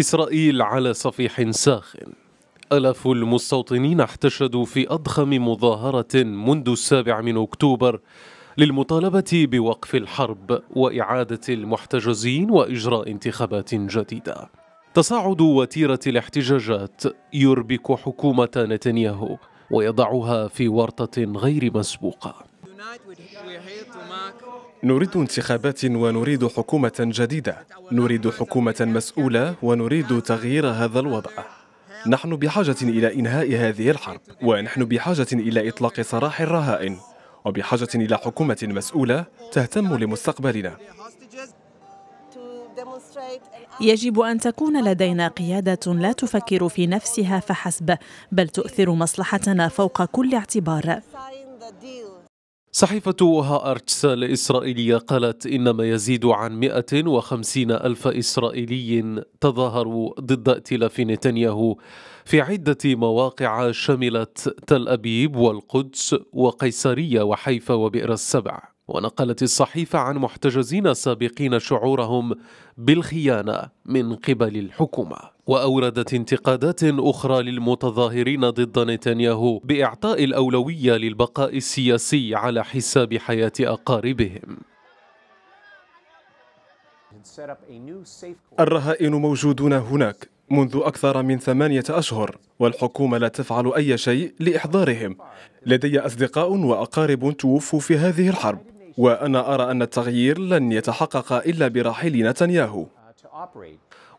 إسرائيل على صفيح ساخن ألاف المستوطنين احتشدوا في أضخم مظاهرة منذ السابع من أكتوبر للمطالبة بوقف الحرب وإعادة المحتجزين وإجراء انتخابات جديدة تصاعد وتيرة الاحتجاجات يربك حكومة نتنياهو ويضعها في ورطة غير مسبوقة نريد انتخابات ونريد حكومة جديدة نريد حكومة مسؤولة ونريد تغيير هذا الوضع نحن بحاجة إلى إنهاء هذه الحرب ونحن بحاجة إلى إطلاق سراح الرهائن وبحاجة إلى حكومة مسؤولة تهتم لمستقبلنا يجب أن تكون لدينا قيادة لا تفكر في نفسها فحسب بل تؤثر مصلحتنا فوق كل اعتبار صحيفة هارتس الإسرائيلية قالت إن ما يزيد عن 150 ألف إسرائيلي تظاهروا ضد ائتلاف نتنياهو في عدة مواقع شملت تل أبيب والقدس وقيصرية وحيفا وبئر السبع ونقلت الصحيفة عن محتجزين سابقين شعورهم بالخيانة من قبل الحكومة وأوردت انتقادات أخرى للمتظاهرين ضد نتنياهو بإعطاء الأولوية للبقاء السياسي على حساب حياة أقاربهم الرهائن موجودون هناك منذ أكثر من ثمانية أشهر والحكومة لا تفعل أي شيء لإحضارهم لدي أصدقاء وأقارب توفوا في هذه الحرب وأنا أرى أن التغيير لن يتحقق إلا برحيل نتنياهو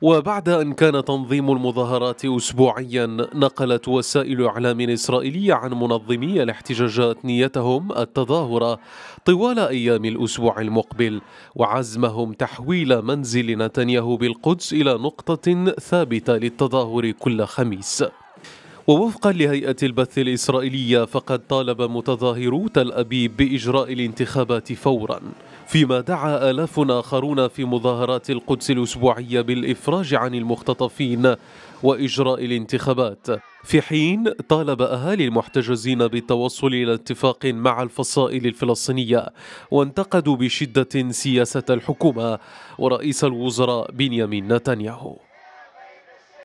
وبعد أن كان تنظيم المظاهرات أسبوعيا نقلت وسائل إعلام إسرائيلية عن منظمي الاحتجاجات نيتهم التظاهرة طوال أيام الأسبوع المقبل وعزمهم تحويل منزل نتنياهو بالقدس إلى نقطة ثابتة للتظاهر كل خميس ووفقا لهيئة البث الإسرائيلية فقد طالب متظاهرو تل أبيب بإجراء الانتخابات فورا فيما دعا آلاف آخرون في مظاهرات القدس الأسبوعية بالإفراج عن المختطفين وإجراء الانتخابات في حين طالب أهالي المحتجزين بالتوصل إلى اتفاق مع الفصائل الفلسطينية وانتقدوا بشدة سياسة الحكومة ورئيس الوزراء بنيامين نتنياهو